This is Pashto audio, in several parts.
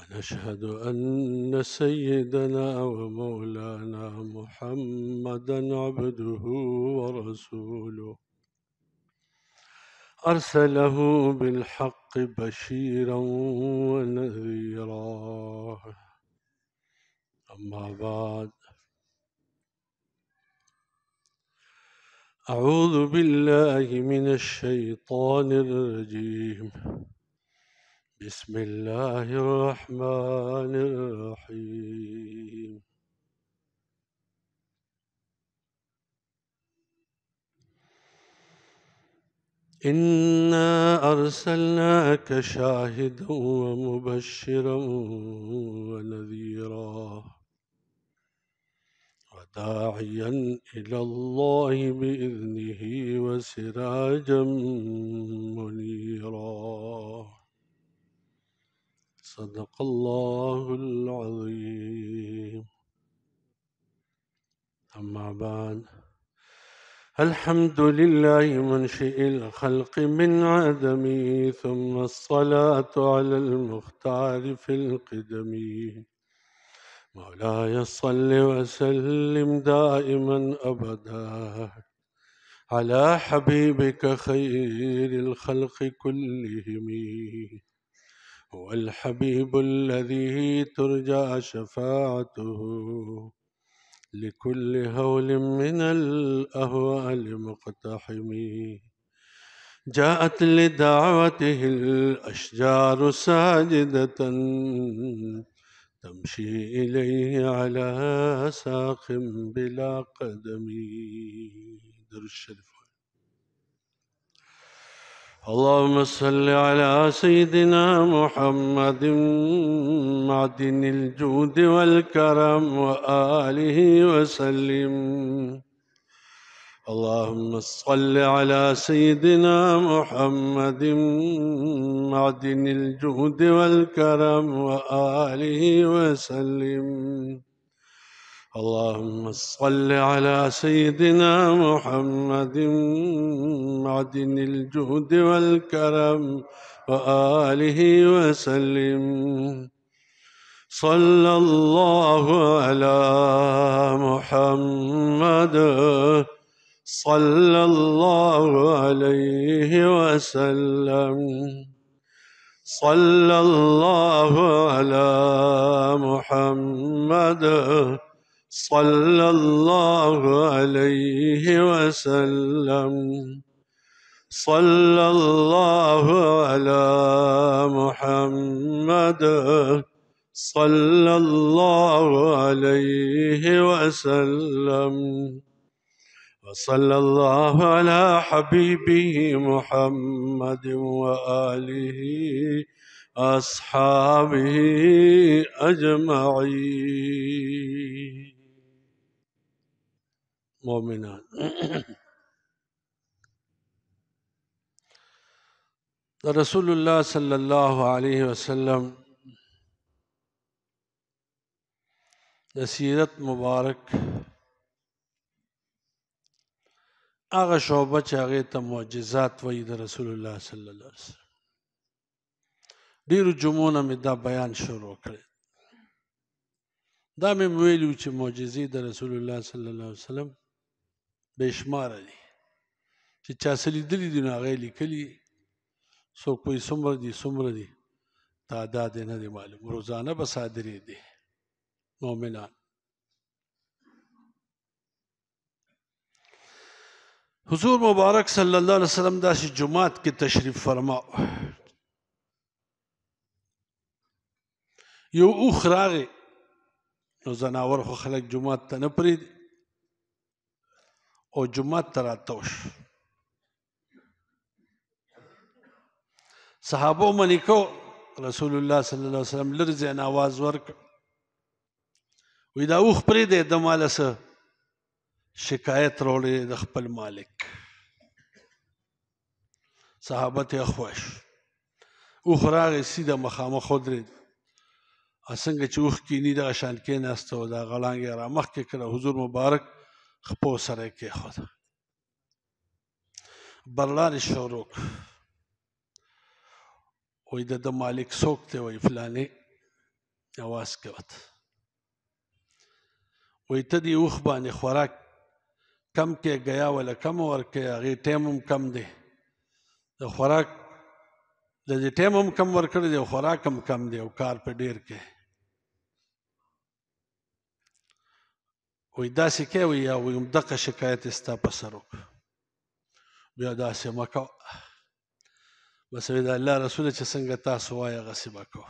ونشهد أن سيدنا ومولانا محمدا عبده ورسوله أرسله بالحق بشيرا ونذيرا أما بعد أعوذ بالله من الشيطان الرجيم بسم الله الرحمن الرحيم إنا أرسلناك شاهدا ومبشرا ونذيرا وداعيا إلى الله بإذنه وسراجا منيرا صدق الله العظيم أما بعد الحمد لله منشئ الخلق من عدم ثم الصلاة على المختار في القدم مولاي صل وسلم دائما أبدا على حبيبك خير الخلق كلهم هو الحبيب الذي ترجى شفاعته لكل هول من الأهوال مقتحم جاءت لدعوته الأشجار ساجدة تمشي إليه على ساق بلا قدم در الشريف اللهم صل على سيدنا محمد معدن الجود والكرم وآله وسلم اللهم صل على سيدنا محمد معدن الجود والكرم وآله وسلم اللهم صل على سيدنا محمد معدن الجهد والكرم وآله وسلم صلى الله على محمد صلى الله عليه وسلم صلى الله على محمد صلى الله عليه وسلم صلى الله على محمد صلى الله عليه وسلم وصلى الله على حبيبه محمد وآله أصحابه أجمعين مؤمنان د رسول الله صلی الله علیه وسلم د سیرت مبارک هغه شوبه چې هغه ته معجزات وایي د رسول الله صلی الله علیه وسلم ډیرو جمعونه مې دا بیان شروع کړی دا مې ویلو چې معجزې د رسول الله صلی الله علیه وسلم بشمار دي چې چا سلیدلی دي نو هغه لیکلي څوک په څومره دي څومره دي تعداد نه دی معلوم روزانه به صادرې دي مؤمنان حضور مبارک صلی الله علیه وسلم داسې جمعات کې تشریف فرماو یو اوخ راغی نو زناور خو خلک جمعات ته نه پرېږدي او جمعه تراتوش صحابه منیکو رسول الله صلی الله علیه وسلم لرزه نواز ورک وې دا اوخ پرې دې د مال سره شکایت وروړي د خپل مالک صحابه ته خوښ اوخ راغې سیده مخامه خودري اسنګ چې اوخ کینی د شان کې ناستو دا غلانګ را مخ کې کړه حضور مبارک خپو سره یې کېښود برلارې شروع وایي د ده مالک څوک دی وایي فلانې اواز کوت وایي ته دې اوښ باندې خوراک کم کې ګیا ولا کم ورکې هغې ټایم هم کم دی د خوراک د دې ټایم هم کم ورکړی دی او خوراک هم کم دی او کار په ډېر کې وای داسې کوي یا ویم دغه شکایت ستا په سر بیا داسې مه کو بس وایي د الله رسول چې څنګه تاسو وایي هغسې به کو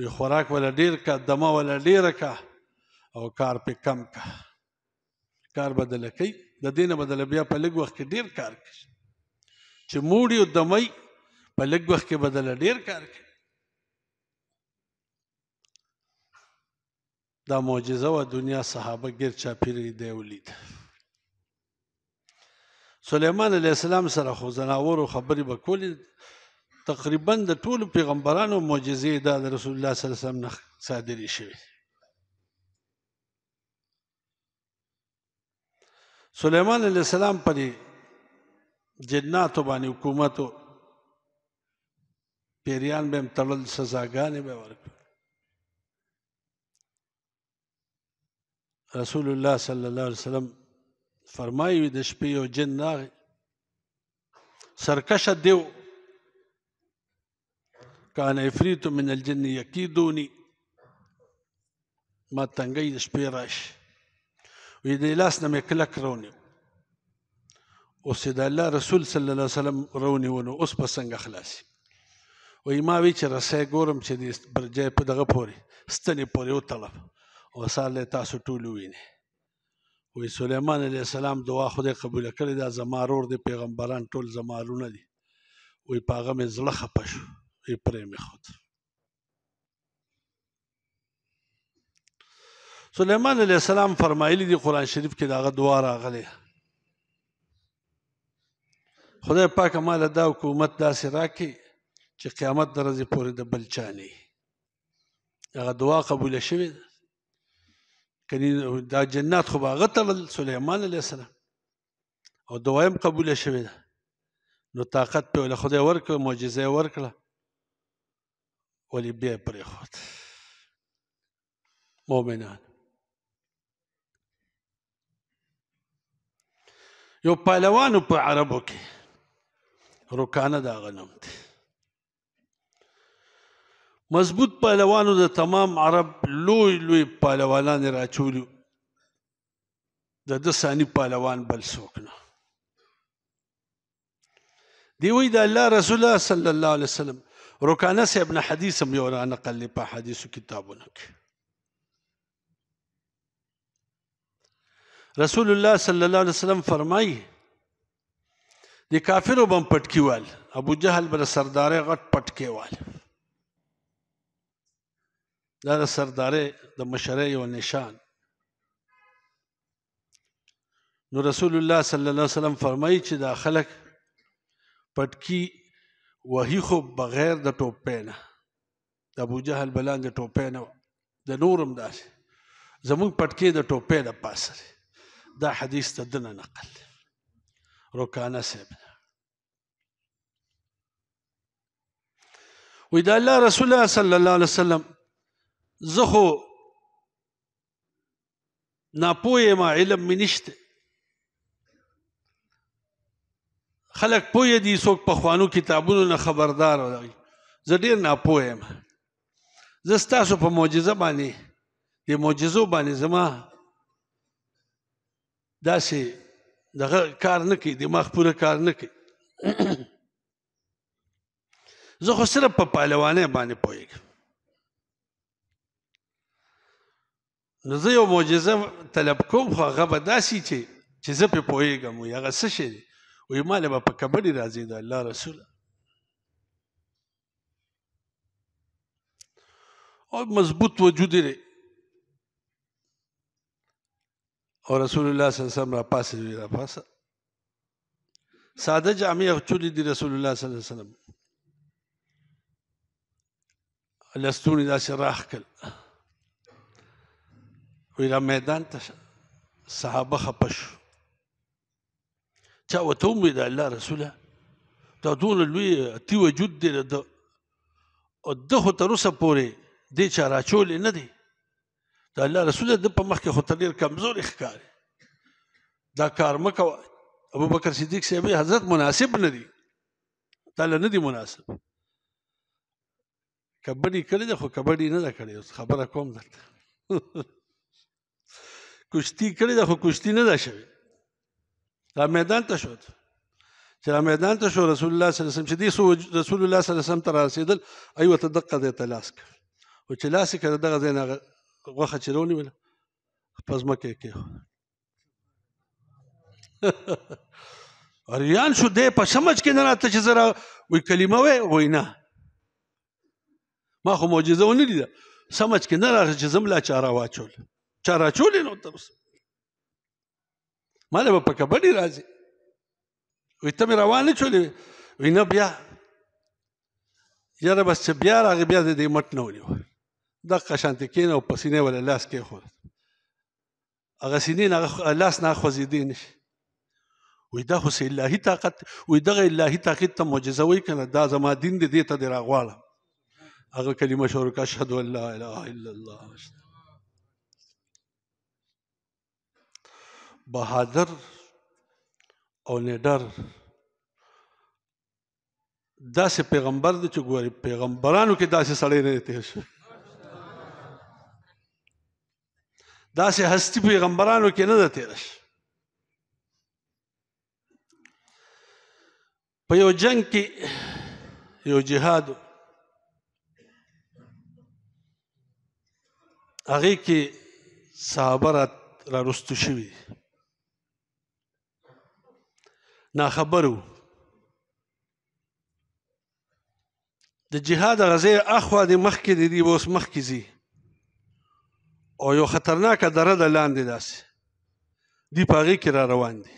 وي خوراک ولا ډېر کا دمه ولا ډېره کا او کار پې کم کا کار بدله کوي د دې نه بدله بیا په لږ وخت کې ډېر کار کوي چې موړي او دمی په لږ وخت کې بدله ډېر کار کوي دا معجزه و دنیا صحابه ګر چاپیری دی ولید سليمان عليه السلام سره خو زناورو خبرې به کولې تقریبا د ټولو پیغمبرانو معجزې دا د رسول الله صلی الله علیه وسلم نه صادرې شوې سليمان عليه السلام پر جناتو باندې حکومتو پیریان به هم تړل سزاګانې به ورکړي رسول الله صلی الله علیه وسلم فرمایي د شپې یو جن راغی سرکشه دیو کان افریت من الجن یکیدونی ما تنګی د شپې راشي وی د لاس نه مې کلک رونی اوس د الله رسول صلی الله علیه وسلم رونی ونه اوس په څنګه خلاصي وی ما وی چې رسې ګورم چې د برجې په دغه پوري ستنې پوري وتړم وسال له تاسو ټول ویني وې سليمان عليه السلام دعا خوده قبول کړې دا زمارور دي پیغمبران ټول زمارونه دي وې پاغه مې زړه خپش وې پرې مې خود سليمان عليه السلام فرمایلی دي قران شریف کې داغه دعا راغلي خدای پاک مال دا حکومت داسې راکړي چې قیامت درځي پورې د بلچانی هغه دعا قبول شوه کني دا جنات خو هغه تلل سليمان عليه السلام او دوایم قبوله شوې ده نو طاقت په له خدای ورکړه معجزه ورکړه ولی بیا پرې خود مؤمنان یو پهلوانو په عربو کې رکانه دا غنم دی مضبوط پهلوانو د تمام عرب لوی لوی پهلوانان راچولیو د د ثاني پهلوان بل څوک نه دی وی د الله رسول الله صلی الله علیه وسلم رکانه صاحب نه حدیث هم یو را نقل په حدیثو کتابونه کې رسول الله صلی الله علیه وسلم فرمایي د کافرو بم پټکی وال ابو جهل بر سردار غټ پټکی وال دا د سرداري د مشرۍ یو نشان نو رسول الله صلی الله علیه وسلم فرمایي چې دا خلک پټکی وهی خو بغیر د ټوپې نه د ابو جهل بلان د ټوپې نه د نورم داسې زموږ پټکی د ټوپې د پاسه دا حدیث ته دنه نقل روکانه صاحب وې دا الله رسول الله صلی الله علیه وسلم زه خو ناپوه ما علم مې نشته خلک پوه دي څوک پخوانو کتابونو نه خبردار وي زه ډېر ناپوه یم زه ستاسو په معجزه باندې د معجزو باندې زما داسې دغه کار نه کوي دماغ پوره کار نه کوي زه خو صرف په پهلوانۍ باندې پوهېږم نو زه یو معجزه طلب کوم خو هغه به داسې چې چې زه پې پوهېږم وایي هغه څه شی دی وایي ما له به په کمنې راځي د الله رسوله او مضبوط وجود دی او رسول الله صلی الله علیه وسلم را پاسه را پاسه ساده جامع اچولی دی رسول الله صلی الله علیه وسلم لستونی داسې راخ کړل وی را میدان ته صحابه خپه شو چا ورته ومویل د الله رسوله دا دومره لوی اتي وجود دی د او ده خو تر اوسه پورې دې چا راچولی نه دی د الله رسول د په مخ کې خو ته ډېر کمزوري ښکاري دا کار مه کوه ابوبکر صدیق صاحب حضرت مناسب نه دی تاله نه دی مناسب کبډي کړی ده خو کبډي نه ده کړی اوس خبره کوم درته کشتی کړې ده خو کشتی نه ده شوې را میدان ته شو چې را میدان ته شو رسول الله صلی الله علیه وسلم چې دې سو رسول الله صلی الله علیه وسلم ته رسیدل ایوه ته دقه دې ته لاس کړ او چې لاس یې کړ دغه ځای نه غوښه چې ونیوله په ځمکه یې کېښوده اریان شو دی په سمج کې نه راته چې زه وی کلمه وی وینا ما خو معجزه ونه لیده سمج کې نه راغی چې زه ملا چاره واچول چا راچولې نو تر اوسه ما له په کبډي راځي وي ته مې روانه چولې وي نه بیا یاره بس چې بیا راغی بیا دې مټ نه ونیو د قشانت کین او پسینه ولا لاس کې خو هغه سینې نه لاس نه خوځېدې نشي وي دا خو الهي طاقت وي دغه الهي طاقت ته معجزه وي کنه دا زما دین دې ته دی راغواله هغه کلمه شروع کړه اشهد ان لا اله الا الله بهادر او نیډر داسې پیغمبر دی چې ګوري پیغمبرانو کې داسې سړی نه تیر شو داسې هستی پیغمبرانو کې نه ده تیر شو په یو جنگ کې یو جهاد هغې کې صحابه را رستو شوي دي ناخبرو د جهاد غزه اخوا د مخ کې د دی اوس مخ کې زی او یو خطرناک دره د لاندې داسې دی پاره کې را روان دي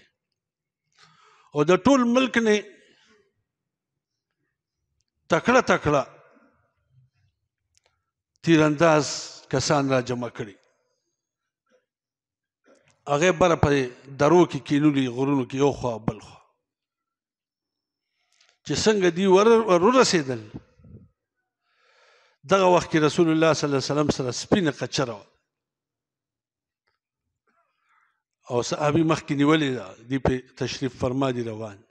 او د ټول ملک نه تکړه تکړه تیرانداز کسان را جمع کړي هغه بره په درو کې کیلولي غرونو کې یو خوا بل خوا چې څنګه دی ور ورسېدل دغه وخت کې رسول الله صلی الله علیه وسلم سره سپینه قچره او صحابي مخکې نیولې ده دی په تشریف فرما دی روان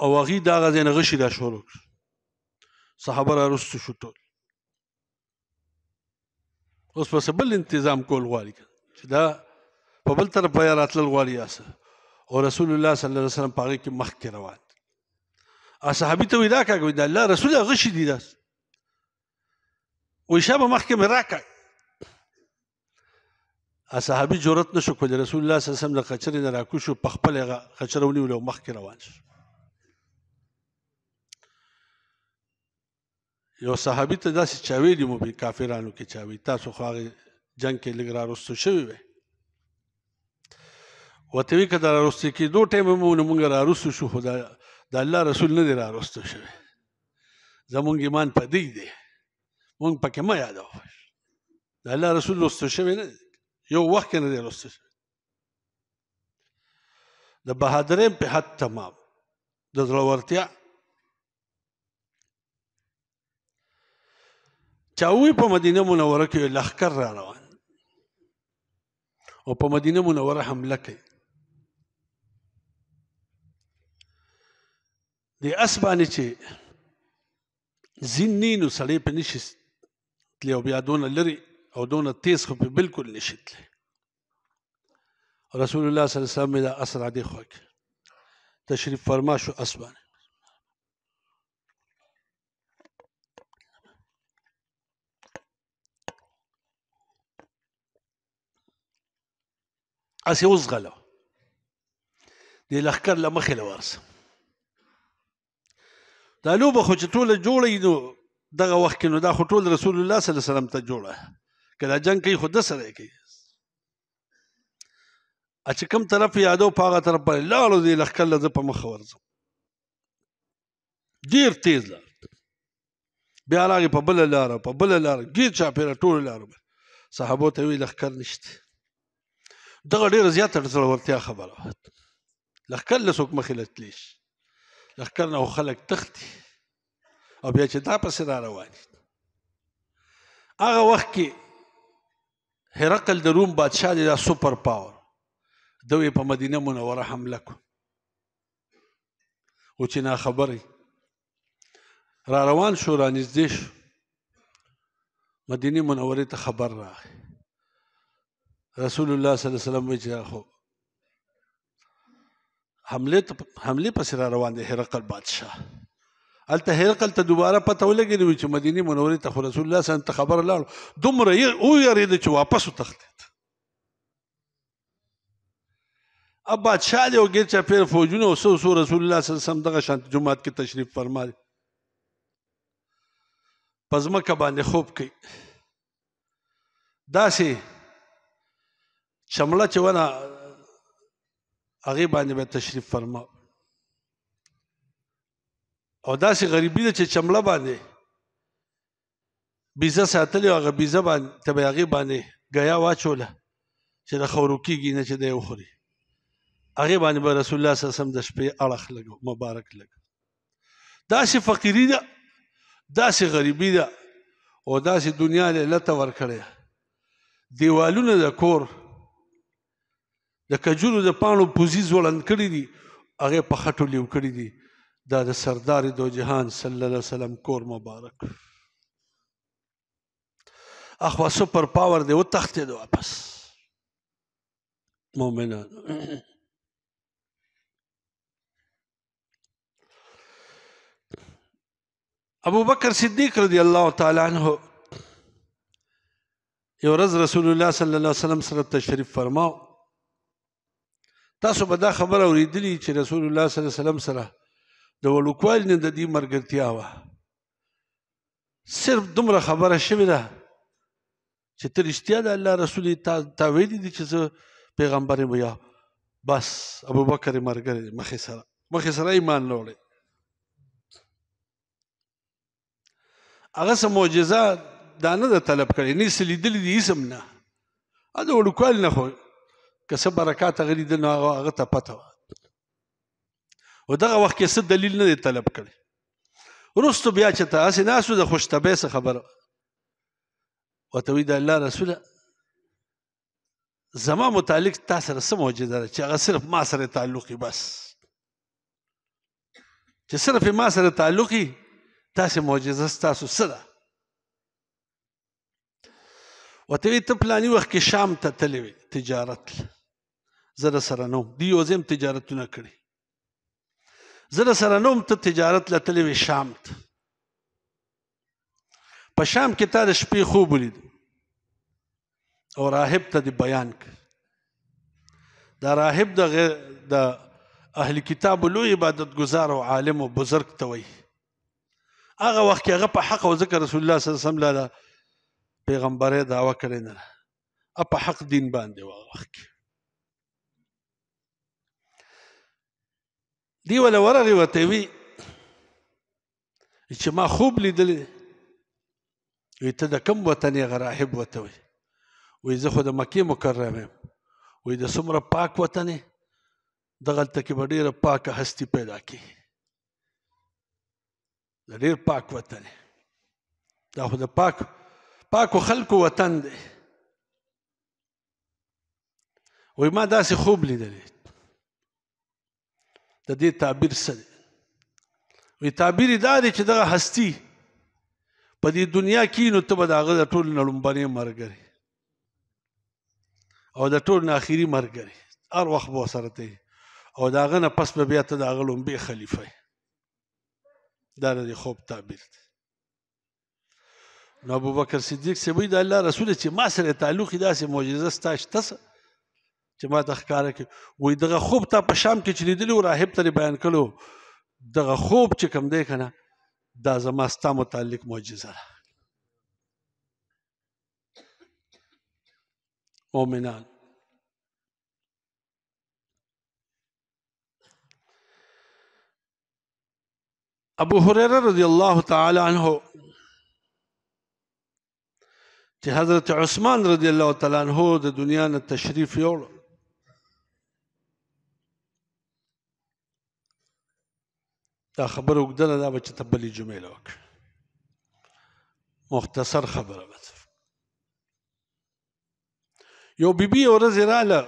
او هغه دا غزين غشي دا شروع صحابه را رسو شو ټول اوس په بل تنظیم کول غواړي چې دا په بل طرف بیا راتلل غواړي اسه او رسول الله صلی الله علیه وسلم په هغه کې مخکې روان اصحابي ته ودا کاږي د الله رسول هغه شي دي داس وې شابه محکمه راکا اصحابي جرأت نشو کول رسول الله صلی الله علیه وسلم له خچرې نه راکو شو په خپل خچرونی ولو مخکې روان شو یو صحابي ته داسې چاوي دی مو به کافرانو کې چاوي تاسو خو هغه جنگ کې لګرا رسو شوی وي وته وی کدا رسو کې دوه ټیم مو مونږ را رسو شو خدای د الله رسول نه دی راوستو شوی زمونږ ایمان په دی دی مونږ پکې مه یادو د الله رسول لوستو شوی نه یو وخت نه دی لوستو شوی د بهادرین په حد تمام د زړورتیا چاوی په مدینه منوره کې لخر را روان او په مدینه منوره حمله کوي د اس باندې چې زینی نو سړی په نشي تللی او بیا دونه لري او دونه تیز خو په بالکل نشي تللی رسول الله صلی الله علیه وسلم دا اس را دی خو تشریف فرما شو اس باندې اس یې وزغله د لخر لمخې لورسه دا لوبه خو چې ټوله جوړه نو دغه وخت کې نو دا خو ټول رسول الله صلی الله علیه وسلم ته جوړه کله جنگ کوي خود سره کوي ا چې کوم طرف یادو پاغه طرف پر لاړو دی لخکل ز په مخ ورځو ډیر تیز لار بیا راغی په بل لار په بل لار ګیر چا پیر ټول لار صحابو ته وی لخکر نشته دغه ډیر زیات تر ورتیا خبره لخکل لسوک مخلت لیش لخر نه خلک تختی او بیا چې دا پسې را روان دي هغه وخت کې هرقل د روم بادشاه دی دا سوپر پاور دوی په مدینه منوره حمله کو او چې نا خبرې را روان شو را نږدې شو مدینه منورې ته خبر راغی رسول الله صلی الله علیه وسلم وایي چې خو حمله حمله پس را روان دي هرقل بادشاه الته هرقل ته دوباره پته ولګېدو چې مدینه منورې ته رسول الله صلی الله علیه خبر لاړ دومره یې او یریده چې واپس وتښتید اب بادشاہ دی او ګر چا پیر فوجونه او سو سو رسول الله صلی الله علیه وسلم دغه شانت جمعات کې تشریف فرمایي پزمکه باندې خوب کوي داسې چمړه چې ونه هغه باندې به تشریف فرما او دا سي غريبي ده چې چمړه باندې بيزه ساتلې هغه بيزه باندې ته به هغه باندې غیا واچوله چې د خوروکیږي نه چې دی وخوري هغه باندې به رسول الله صلی الله علیه وسلم د شپې اړه لګو مبارک لګ دا سي فقيري ده دا سي غريبي ده او دا سي دنیا له لته ور کړې دیوالونه د کور د کجورو د پانو پوزي ځوړند کړي دي هغه په خټو لیو کړي دي دا د سردار دو جهان صلی الله علیه وسلم کور مبارک اخوا سپر پاور دی و تختې دو واپس مؤمنان ابو بکر صدیق رضی الله تعالی عنہ یو ورځ رسول الله صلی الله علیه وسلم سره تشریف فرماو تاسو به دا خبره اوریدلی چې رسول الله صلی الله علیه وسلم سره د ولوکوالي نه د دې مرګرتیا وه صرف دومره خبره شوې ده چې ته رښتیا د الله رسول تا تا ویلي دي چې زه پیغمبر یم یا بس ابوبکر یې ملګری دی مخې سره مخې سره ایمان راوړی هغه څه معجزه دا نه ده طلب کړې نه یې څه لیدلي دي هېڅ هم نه د وړوکوالي نه خو که څه برکات غلي د نو هغه ته پته و دغه وخت کې څه دلیل نه دی طلب کړي ورستو بیا چې تاسو ناسو د خوشتبه څخه خبره وته وی د الله رسول زما متعلق تاسو سره سم موجوده چې هغه صرف ما سره تعلقي بس چې صرف ما سره تعلقي تاسو معجزه تاسو سره وته ته پلاني وخت کې شام ته تلوي تجارت زه در سره نه دی یو ځم تجارتونه کړي زه در سره نه ته تجارت لتلې وې شام ته په شام کې تا د شپې خوب ولید او راهب ته د بیان کړ دا راهب د غیر د اهل کتاب لوی عبادت گزار او عالم او بزرگ ته وای هغه وخت کې هغه په حق او ذکر رسول الله صلی الله علیه وسلم لاله پیغمبري دعوه کړی نه په حق دین باندې وخت دی ول ورغه وته وی چې ما خوب لیدل وي ته د کوم وطن غراحب وته وي وې زه خو د مکه مکرمه وې د سمره پاک وطن دغلته کې ډیره پاکه هستی پیدا کی د ډیر پاک وطن دا خو د پاک پاکو خلکو وطن دی وې ما داسې خوب لیدلی د دې تعبیر څه دی وی تعبیر دا دی چې دغه هستی په دې دنیا کې نو ته به د هغه د ټول نه لومبنی مرګري او د ټول نه اخري مرګري هر وخت به سره ته او د هغه نه پس به بیا ته د هغه لومبي خلیفه دا د خوب تعبیر دی نو ابوبکر صدیق سوي د الله رسول چې ما سره تعلق داسې معجزه ستا شته چې ما ته ښکار کې وې دغه خوب ته په شام کې چې لیدلی و راهب ته بیان کړو دغه خوب چې کم دی کنه دا زما ستا متعلق معجزه ده مؤمنان ابو هريره رضی الله تعالی عنہ چې حضرت عثمان رضی الله تعالی عنہ د دنیا نه تشریف یوړ دا خبره اوږده ده دا به چې ته بلې جمعې له وکړه مختصر خبره به یو بیبي یو ورځ یې راغله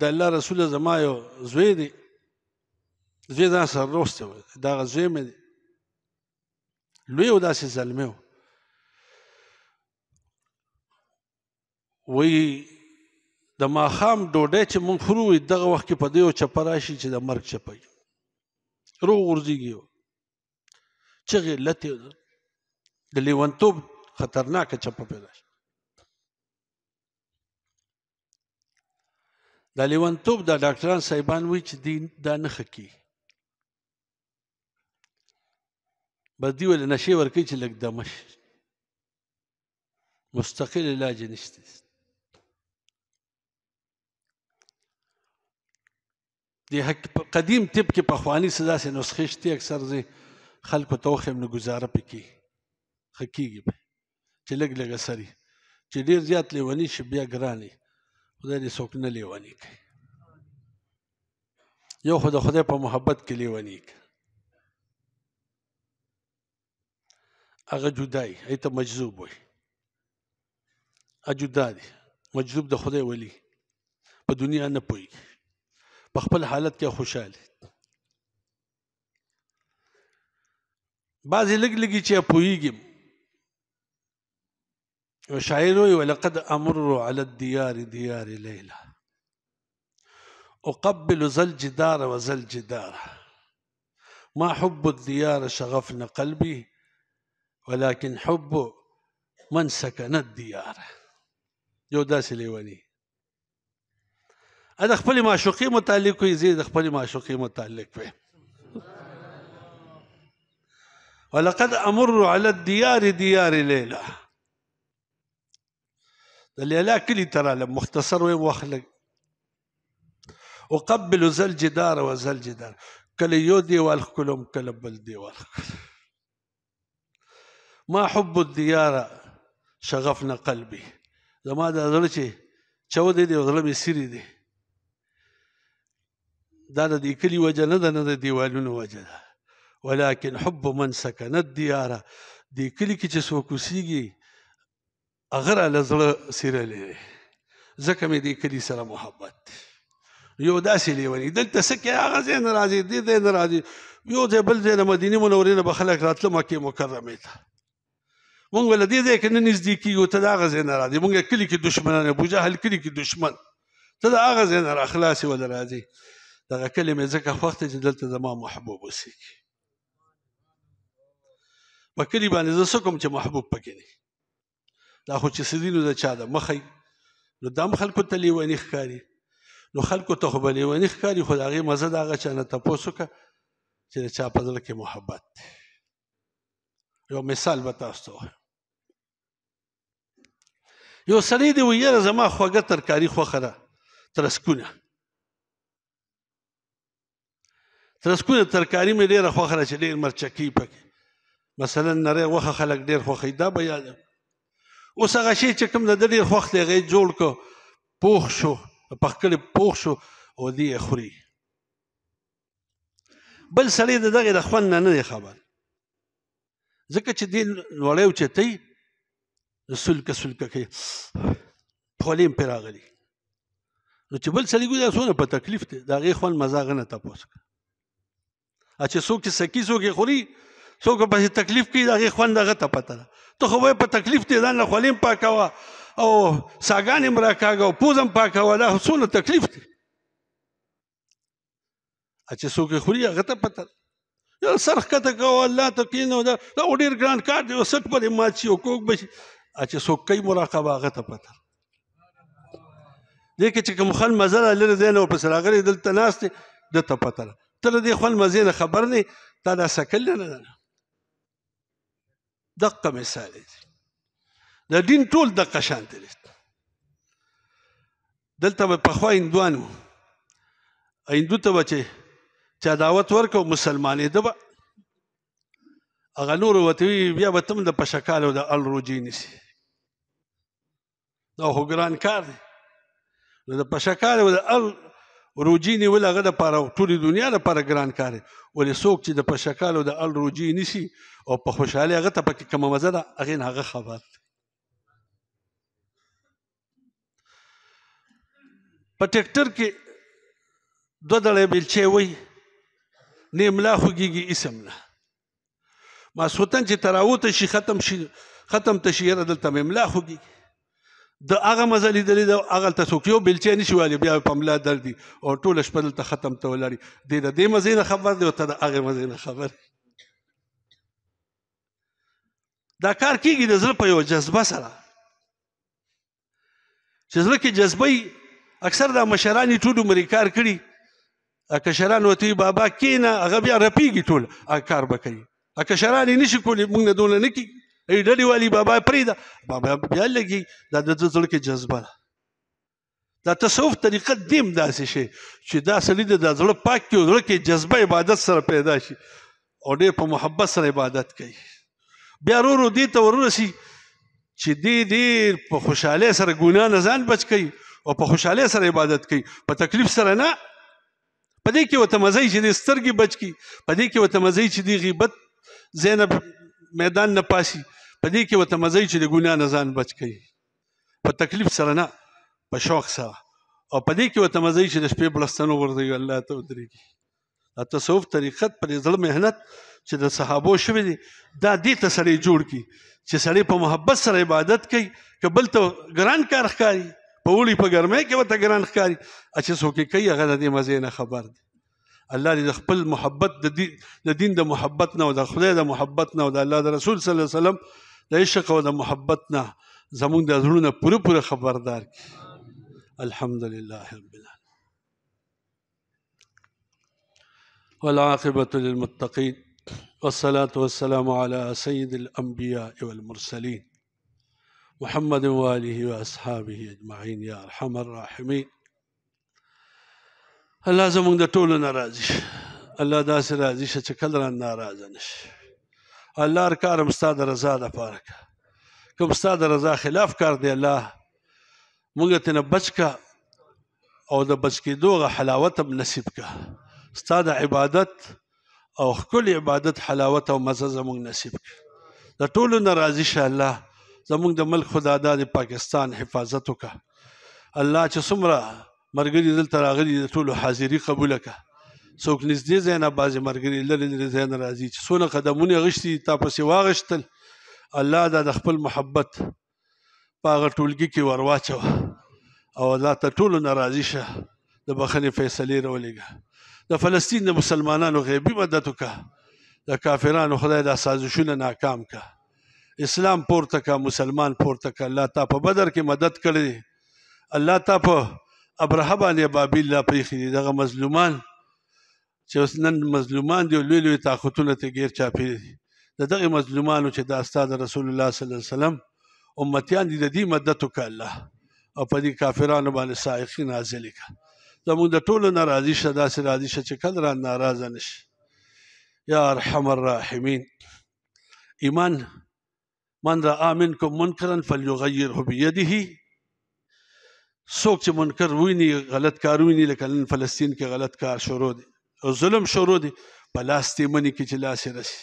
د الله رسوله زما یو زوی دی زوی ځان سره روستی و دا هغه زوی مې دی لوی و داسې زلمی و وایي د ماښام ډوډۍ چې مونږ خورو دغه وخت کې په دې یو چپه راشي چې د مرګ چپه وي روغ ورځيږي چغې لته د لیونتوب خطرناکه چپه پیدا شي د لیونتوب د ډاکټران صاحبان وی چې دین دا نه خکی بس دی ول نشي ورکی چې لګ دمش مستقل علاج نشته د قدیم طب کې په خواني سزا سه نسخې شته اکثر زی خلکو توخه من گزاره پکې حقيقي چې لګ لګ سري چې ډیر زیات لیونی شي بیا ګراني خدای دې څوک نه لیونی کوي یو خدای خدای په محبت کې لیونی کوي هغه جدای ایت مجذوب وي اجدا دي مجذوب د خدای ولی په دنیا نه پوي بخبل حالت کې خوشاله بعضی لګ لګي چې پويږم شاعر وی ولقد امر على الديار ديار ليلى اقبل ذا الجدار وذا الجدار ما حب الديار شغفنا قلبي ولكن حب من سكن الديار جو داسي ليواني د خپل معشوقي متعلق وي زيد د خپل معشوقي متعلق وي ولقد امر على الديار ديار ليلى د ليلى كلي ترى مختصر وين واخلق وقبل ذا جدار وزل جدار كل يودي ديوال كل بلدي ديوال ما حب الديار شغفنا قلبي زما د زړه چې دي دی زړه مې سری دی دا د کلی وجه نه ده نه د دیوالونو وجه ده ولكن حب من سکنت دیاره د کلی کې چې څوک وسیږي هغه را له زړه سیره لري ځکه مې د کلي سره محبت دی یو داسې لیونی دلته څه کې هغه ځای نه راځي دې ځای نه راځي یو ځای بل ځای نه مدینې منورې نه به خلک راتله مکې مکرمې ته مونږ له دې ځای کې نه نږدې کېږو ته د هغه ځای نه راځي مونږ کلي کې دښمنان ابوجهل کلي کې دښمن ته د هغه ځای نه راخلاصې ولا راځي دغه کلمه ځکه وخت چې دلته زما محبوب وسیږي په کلی باندې زه کوم چې محبوب پکې نه دا خو چې سدینو د چا د مخې نو دام خلکو ته لیونی ښکاري نو خلکو ته خو به لیونی ښکاري خو د هغې مزه د هغه چا نه تپوس وکړه چې د چا په زړه کې محبت دی یو مثال به تاسو ته یو سړی دی ویره زما خوږه ترکاري خوښه ده ترسکونه ترسکونه ترکاری مې ډیره خوښه ده چې ډېر مرچکی پکې مثلا نری غوښه خلک ډېر خوښوي دا به یاد اوس هغه شی چې کوم د ده ډېر خوښ دی هغه یې جوړ کړ پوخ شو پخکلې پوخ شو او دی یې خوري بل سړی د دغې د خوند نه نه دی خبر ځکه چې دی وړی اوچتی سلکه سلکه کوي خولې هم پرې راغلي نو چې بل سړي ګوري دا څونه په تکلیف دی د هغې خوند مزه هغه نه تپوس کړه چې څوک چې سکی څوک خوري څوک په تکلیف کې دغه خوند دغه ته پته ته خو په تکلیف ته ځان خلیم پاکوا او ساګان مرا کاغو پوزم پاکوا دا څونه تکلیف دی چې څوک خوري هغه ته پته یو سرخ کته کو الله ته کینو دا دا ډیر ګران کار دی سټ پر ماچی او کوک بشي چې څوک کوي مراقبه هغه ته پته دې کې چې کوم خل مزل لري زین او پس راغلي دلته ناست دته پته ته له دې خوند مزې نه خبر دی تا دا سکل نه ده دقه مثال دی د دین ټول دقه شان دی دلته به پخوا هندوان وو هندو ته به چې چا دعوت ورکو مسلمانې ده به هغه نور ورته بیا به تم د پشکال او د الروجي نیسي دا خو ګران کار دی نو د پشکال او د روجي نیول هغه د پاره ټول دنیا د پاره ګران کار ولې څوک چې د پشکالو د ال روجي نسی او په خوشحالي هغه ته پکې کوم مزه ده هغه نه هغه خبر په ټریکټر کې دوه دړې بیلچې وای نیملا خوګيږي اسم نه ما سوتن چې تراوت شي ختم شي ختم تشیر دلته مملا خوګيږي د هغه مزه لیدلې د هغه ته څوک یو بلچې نشي والی بیا په ملا درد دي او ټول شپه دلته ختم ته ولري د دې مزه نه خبر دی او ته د هغه مزه نه خبر دا کار کیږي د زړه په یو جذبه سره چې زړه کې جذبه اکثر د مشرانې ټول عمر کار کړي اکشران وتی بابا کینا هغه بیا رپیږي ټول کار بکړي اکشران نشي کولی موږ نه دونه نکی ډډې والی بابا پریدا بابا بیا لګي دا د زړه کې جذبه ده دا تصوف طریقه دیم داسې شي چې دا سړي د زړه پاک کې زړه کې جذبه عبادت سره پیدا شي او ډېر په محبت سره عبادت کوي بیا ورو دې ته ورسي چې دې دې په خوشاله سره ګناه نه ځان بچ کوي او په خوشاله سره عبادت کوي په تکلیف سره نه پدې کې وته مزه چې دې سترګې بچ کی پدې کې وته مزه چې دې غیبت زینب میدان نه پاسي په دې کې وته مزه چې د ګنا نه ځان بچ کړي په تکلیف سره نه په شوق سره او په دې کې وته مزه چې د شپې بلستانو ورته الله ته ودرېږي د تصوف طریقت پر زړه مهنت چې د صحابو شوی دی دا دې ته سړی جوړ کی چې سړی په محبت سره عبادت کوي کبل ته ګران کار ښکاری په وړي په ګرمه کې وته ګران ښکاری اچھا سو کې کوي هغه د دې مزه نه خبر دی الله دې خپل محبت د دي د دین د محبتنا او د خدای د محبتنا او د الله د رسول صلی الله علیه وسلم د عشق او د محبتنا زموږ د زړونو پوره پوره خبردار کی الحمدلله رب العالمين والعاقبة للمتقين والصلاة والسلام على سيد الأنبياء والمرسلين محمد وآله وأصحابه أجمعين يا أرحم الراحمين الله زمونږ د ټولو نه راضي الله داسې راضي شه چې کله را ناراضه نه شي الله هر کار هم ستا د رضا دپاره که کوم ستا د رضا خلاف کار دی الله موږ ترنه بچ که او د بچ کېدو هغه حلاوت هم نصیب که ستا د عبادت او ښکلې عبادت حلاوت او مزه زموږ نصیب که د ټولو نه راضي شه الله زموږ د ملک خدادا د پاکستان حفاظت وکړه الله چې څومره مرګري دلته راغلي د ټولو حاضري قبول کړه څوک نږدې ځای نه بازي مرګري لري لري ځای نه راځي چې څونه قدمونه غشتي تا پسې واغشتل الله دا د خپل محبت په هغه ټولګي کې ورواچو او الله ته ټولو ناراضي شه د بخښنې فیصلې راولېږه د فلسطین د مسلمانانو غیبي مدد وکړه د کافرانو خدای دا سازشونه ناکام کړه اسلام پورته کا مسلمان پورته کا الله تا په بدر کې مدد کړې الله تا په ابرهه باندې بابل لا پریخي دي دغه مظلومان چې اوس نن مظلومان دي لوی لوی طاقتونه ته غیر چاپی دي د دغه مظلومانو چې د استاد رسول الله صلی الله علیه وسلم امتیان دي د دې مدد وکړه الله او په دې کافرانو باندې سائقین نازل کړه زمون د ټولو ناراضي شه داسې راضي شه چې کله را ناراضه نشي یا ارحم الراحمین ایمان من را آمنکم منکرا فلیغیره بیده څوک چې منکر ویني غلط کار ویني لکه نن فلسطین کې غلط کار شروع دی او ظلم شروع دی په لاس تیمنې کې چې لاس یې رسي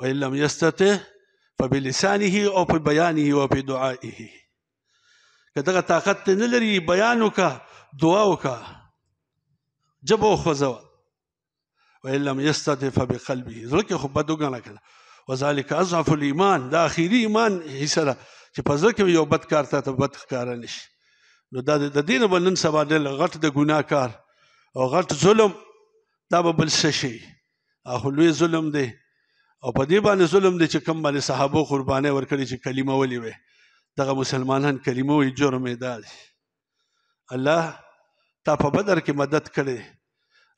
وان لم یستطع فبلسانه او په بیانه او په دعائه که دغه طاقت نه لري بیان وکړه دعا وکړه جبه خوځوه وان لم یستطع فبقلبه زړه کې خو بد وګڼه کړه وذلك اضعف الايمان دا اخیری ایمان حصہ چې په ځکه یو بد کار ته بد کار نشي نو دا د دین بل نن سبا د غټ د ګناکار او غټ ظلم دا به بل څه شي او لوی ظلم دی او په دې باندې ظلم دی چې کم باندې صحابه قرباني ورکړي چې کلمه ولي وي دغه مسلمانان کلمه وي جرم دی الله تا په بدر کې مدد کړي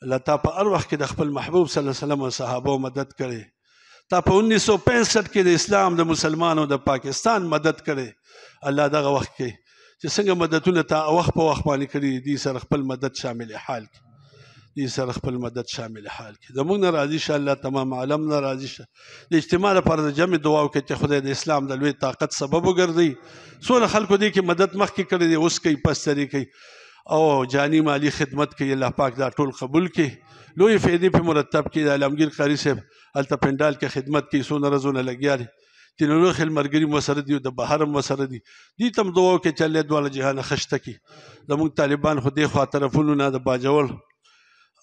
الله تا په اروح کې د خپل محبوب صلی الله علیه وسلم او صحابه مدد کړي تا په 1965 کې د اسلام د مسلمانانو د پاکستان مدد کړي الله دغه وخت کې چې څنګه مددونه ته وخت په وخت باندې کړي دي سره خپل مدد شامل حال کې دي سره خپل مدد شامل حال کې زموږ ناراضي شه الله تمام عالم ناراضي شه د اجتماع لپاره د جمع دعا وکړي چې خدای د اسلام د لوی طاقت سبب وګرځي څونه خلکو دي کې مدد مخکې کړي دي اوس کوي پس سری کوي او جانی مالی خدمت کوي الله پاک دا ټول قبول کړي لوی فائدې په مرتب کې د عالمگیر قاری صاحب الته پندال کې خدمت کوي سونه رزونه لګیا دي تینورو خل مرګري مو سره دی د بهر مو سره دی دې تم دوه کې چلې دواله جهان خشته کی زموږ طالبان خو دې خوا طرفونو نه د باجول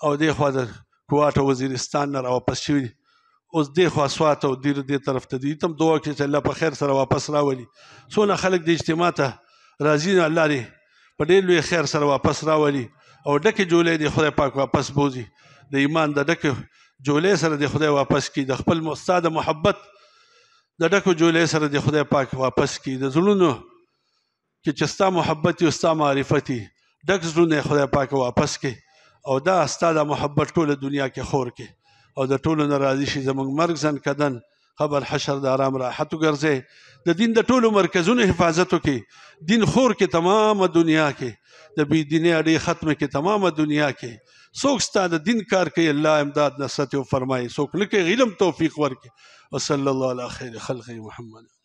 او دې خوا د کوټه وزیرستان نه را واپس شوی اوس دې خوا سوات او دې دې طرف ته دې تم دوه کې چې الله په خیر سره واپس راولي څونه خلک د اجتماع ته راځي الله دې په ډېر لوی خیر سره واپس راولي او ډکه جولې دې خدای پاک واپس بوزي د ایمان د ډکه جولې سره دې خدای واپس کی د خپل استاد محبت د ډکو جولې سره د خدای پاک واپس کی د زړونو کې چې ستا محبت او ستا معرفتي ډک زړونه خدای پاک واپس کی او دا ستا د محبت ټول دنیا کې خور کی او د ټولو ناراضي شي زمونږ مرګ زن کدن خبر حشر د آرام راحت ګرځي د دین د ټولو مرکزونو حفاظت وکي دین خور کې تمامه دنیا کې د بی دینه اړې ختم کې تمامه دنیا کې څوک ستا د دین کار کوي الله امداد نصرت او فرمایي څوک لکه علم توفیق ورکړي وصلى الله على خير خلقه محمد